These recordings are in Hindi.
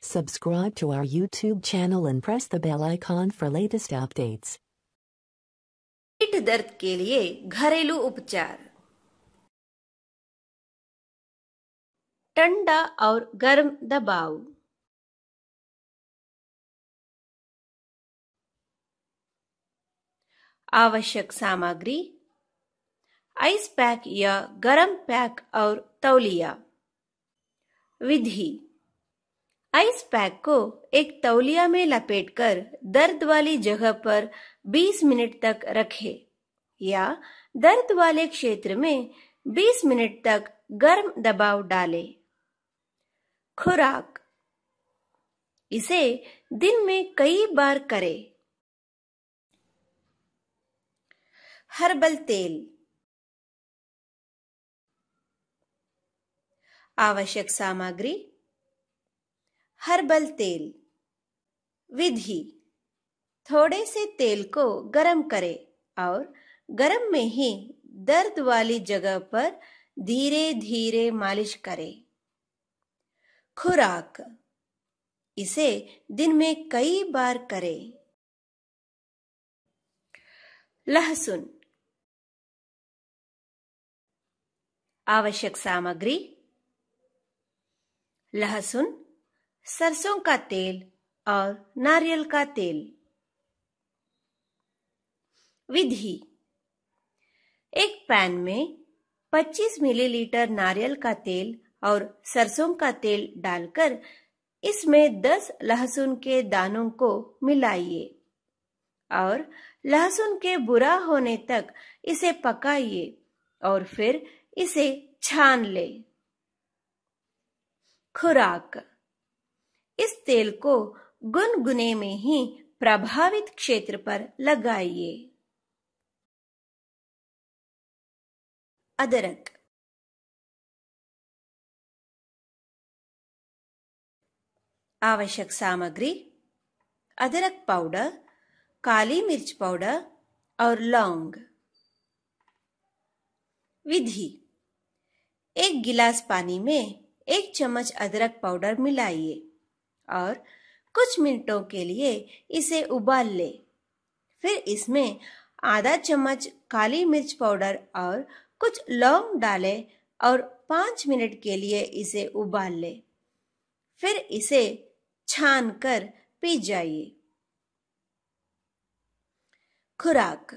Subscribe to our YouTube channel and press the bell icon for latest updates. पेट दर्द के लिए घरेलू उपचार ठंडा और गर्म दबाव आवश्यक सामग्री आइस पैक या गरम पैक और तौलिया विधि आइस पैक को एक तौलिया में लपेटकर दर्द वाली जगह पर 20 मिनट तक रखें या दर्द वाले क्षेत्र में 20 मिनट तक गर्म दबाव डालें। खुराक इसे दिन में कई बार करें। हर्बल तेल आवश्यक सामग्री हर्बल तेल विधि थोड़े से तेल को गरम करें और गरम में ही दर्द वाली जगह पर धीरे धीरे मालिश करें खुराक इसे दिन में कई बार करें लहसुन आवश्यक सामग्री लहसुन सरसों का तेल और नारियल का तेल विधि एक पैन में 25 मिलीलीटर नारियल का तेल और सरसों का तेल डालकर इसमें 10 लहसुन के दानों को मिलाइए और लहसुन के बुरा होने तक इसे पकाइए और फिर इसे छान ले खुराक तेल को गुनगुने में ही प्रभावित क्षेत्र पर लगाइए अदरक आवश्यक सामग्री अदरक पाउडर काली मिर्च पाउडर और लौंग विधि एक गिलास पानी में एक चम्मच अदरक पाउडर मिलाइए और कुछ मिनटों के लिए इसे उबाल ले फिर इसमें आधा चम्मच काली मिर्च पाउडर और कुछ लौंग डालें और पांच मिनट के लिए इसे उबाल ले फिर इसे छान कर पी जाइए खुराक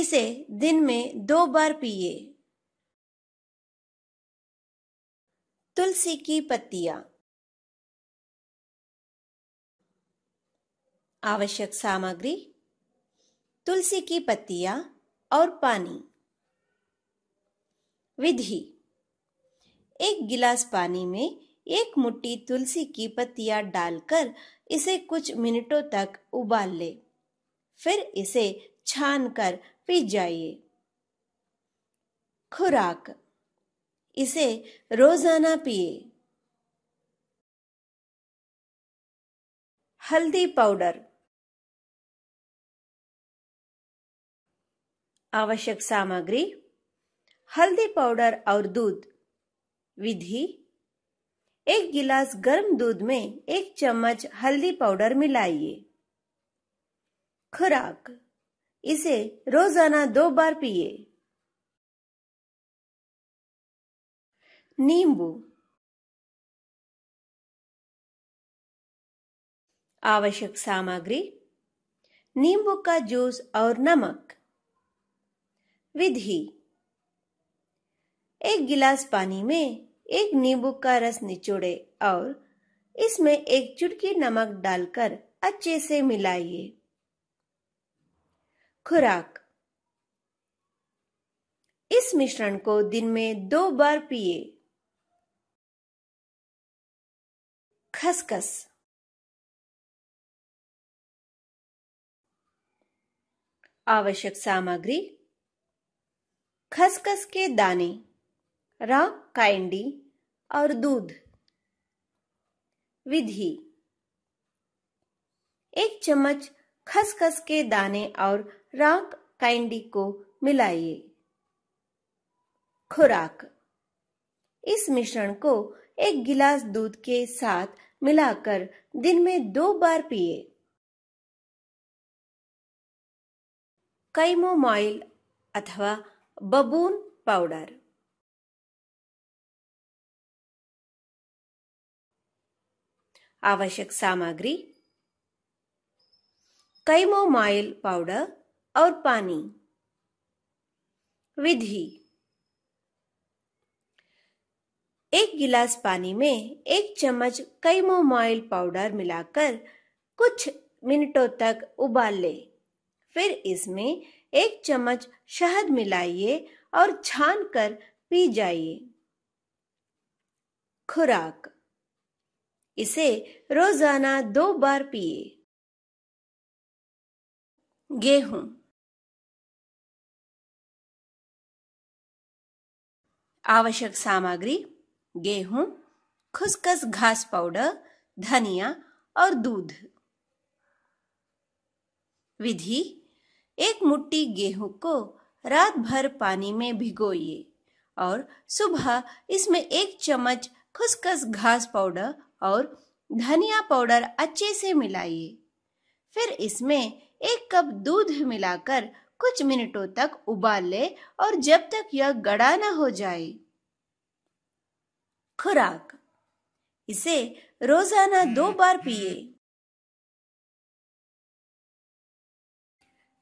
इसे दिन में दो बार पिए तुलसी की पत्तियां आवश्यक सामग्री तुलसी की पत्तियां और पानी विधि एक गिलास पानी में एक मुट्ठी तुलसी की पत्तियां डालकर इसे कुछ मिनटों तक उबाल ले फिर इसे छान कर पी जाइए खुराक इसे रोजाना पिए हल्दी पाउडर आवश्यक सामग्री हल्दी पाउडर और दूध विधि एक गिलास गर्म दूध में एक चम्मच हल्दी पाउडर मिलाइए खुराक इसे रोजाना दो बार पिए नींबू आवश्यक सामग्री नींबू का जूस और नमक विधि एक गिलास पानी में एक नींबू का रस निचोड़े और इसमें एक चुटकी नमक डालकर अच्छे से मिलाइए खुराक इस मिश्रण को दिन में दो बार पिए खसखस आवश्यक सामग्री खसखस के दाने राम काइंडी और दूध विधि एक चम्मच खसखस के दाने और राख काइंडी को मिलाइए खुराक इस मिश्रण को एक गिलास दूध के साथ मिलाकर दिन में दो बार पिए ಕೈಮೊಮಾಯಿಲ್ ಅಥವಾ ಬಬೂನ್ ಪೌಡರ್ आवश्यक सामग्री कैमोमाइल पाउडर और पानी विधि एक गिलास पानी में एक चम्मच कैमोमाइल पाउडर मिलाकर कुछ मिनटों तक उबाल लें फिर इसमें एक चम्मच शहद मिलाइए और छान कर पी जाइए खुराक इसे रोजाना दो बार पिए गेहूं आवश्यक सामग्री गेहूं खुसखस घास पाउडर धनिया और दूध विधि एक मुट्ठी गेहूं को रात भर पानी में भिगोइए और सुबह इसमें एक चम्मच खुशकस घास पाउडर और धनिया पाउडर अच्छे से मिलाइए फिर इसमें एक कप दूध मिलाकर कुछ मिनटों तक उबाल ले और जब तक यह गड़ा न हो जाए खुराक इसे रोजाना दो बार पिए